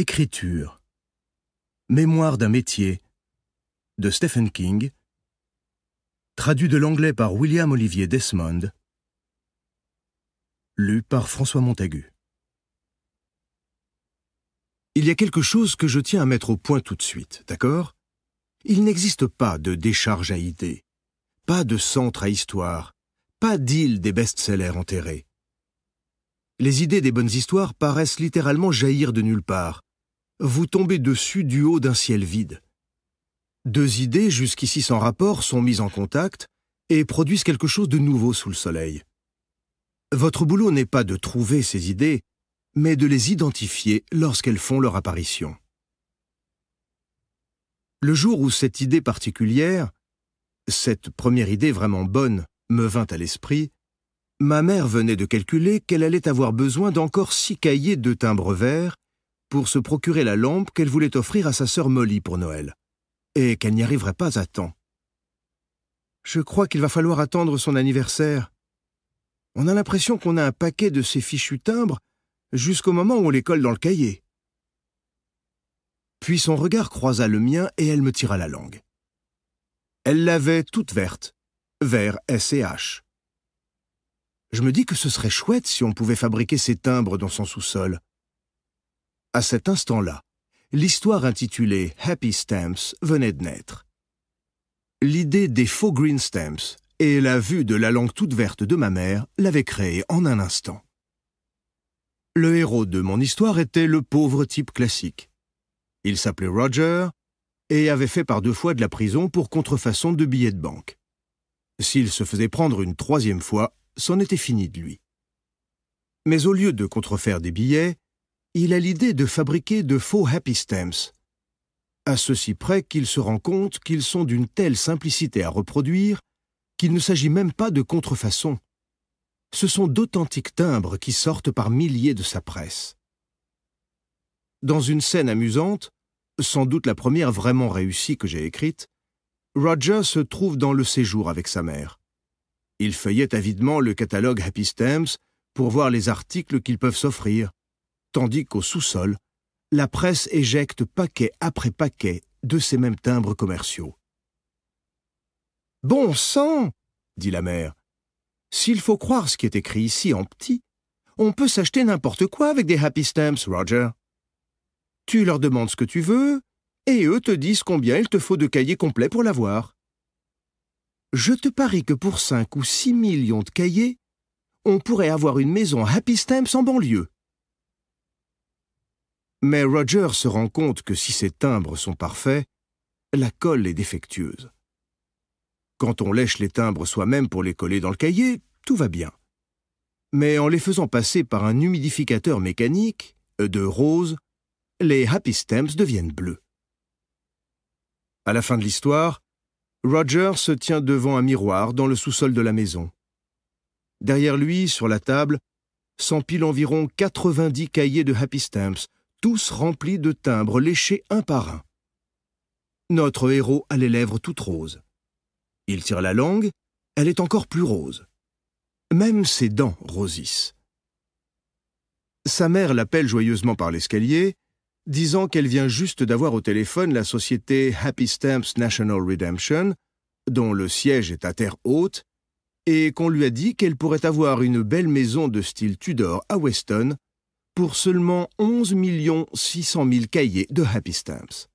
Écriture. Mémoire d'un métier de Stephen King. Traduit de l'anglais par William Olivier Desmond. Lu par François Montagu. Il y a quelque chose que je tiens à mettre au point tout de suite, d'accord Il n'existe pas de décharge à idées, pas de centre à histoire, pas d'île des best-sellers enterrés. Les idées des bonnes histoires paraissent littéralement jaillir de nulle part, vous tombez dessus du haut d'un ciel vide. Deux idées jusqu'ici sans rapport sont mises en contact et produisent quelque chose de nouveau sous le soleil. Votre boulot n'est pas de trouver ces idées, mais de les identifier lorsqu'elles font leur apparition. Le jour où cette idée particulière, cette première idée vraiment bonne, me vint à l'esprit, ma mère venait de calculer qu'elle allait avoir besoin d'encore six cahiers de timbres verts pour se procurer la lampe qu'elle voulait offrir à sa sœur Molly pour Noël, et qu'elle n'y arriverait pas à temps. Je crois qu'il va falloir attendre son anniversaire. On a l'impression qu'on a un paquet de ces fichus timbres jusqu'au moment où on les colle dans le cahier. Puis son regard croisa le mien et elle me tira la langue. Elle l'avait toute verte, vert S et H. Je me dis que ce serait chouette si on pouvait fabriquer ces timbres dans son sous-sol. À cet instant-là, l'histoire intitulée Happy Stamps venait de naître. L'idée des faux green stamps et la vue de la langue toute verte de ma mère l'avaient créée en un instant. Le héros de mon histoire était le pauvre type classique. Il s'appelait Roger et avait fait par deux fois de la prison pour contrefaçon de billets de banque. S'il se faisait prendre une troisième fois, c'en était fini de lui. Mais au lieu de contrefaire des billets, il a l'idée de fabriquer de faux happy stamps. À ceci près qu'il se rend compte qu'ils sont d'une telle simplicité à reproduire qu'il ne s'agit même pas de contrefaçon. Ce sont d'authentiques timbres qui sortent par milliers de sa presse. Dans une scène amusante, sans doute la première vraiment réussie que j'ai écrite, Roger se trouve dans le séjour avec sa mère. Il feuillette avidement le catalogue Happy Stamps pour voir les articles qu'ils peuvent s'offrir tandis qu'au sous-sol, la presse éjecte paquet après paquet de ces mêmes timbres commerciaux. Bon sang dit la mère. S'il faut croire ce qui est écrit ici en petit, on peut s'acheter n'importe quoi avec des Happy Stamps, Roger. Tu leur demandes ce que tu veux, et eux te disent combien il te faut de cahiers complets pour l'avoir. Je te parie que pour cinq ou six millions de cahiers, on pourrait avoir une maison Happy Stamps en banlieue. Mais Roger se rend compte que si ses timbres sont parfaits, la colle est défectueuse. Quand on lèche les timbres soi-même pour les coller dans le cahier, tout va bien. Mais en les faisant passer par un humidificateur mécanique, euh, de rose, les happy stamps deviennent bleus. À la fin de l'histoire, Roger se tient devant un miroir dans le sous-sol de la maison. Derrière lui, sur la table, s'empilent environ 90 cahiers de happy stamps, tous remplis de timbres léchés un par un. Notre héros a les lèvres toutes roses. Il tire la langue, elle est encore plus rose. Même ses dents rosissent. Sa mère l'appelle joyeusement par l'escalier, disant qu'elle vient juste d'avoir au téléphone la société Happy Stamps National Redemption, dont le siège est à Terre Haute, et qu'on lui a dit qu'elle pourrait avoir une belle maison de style Tudor à Weston pour seulement 11 600 000 cahiers de Happy Stamps.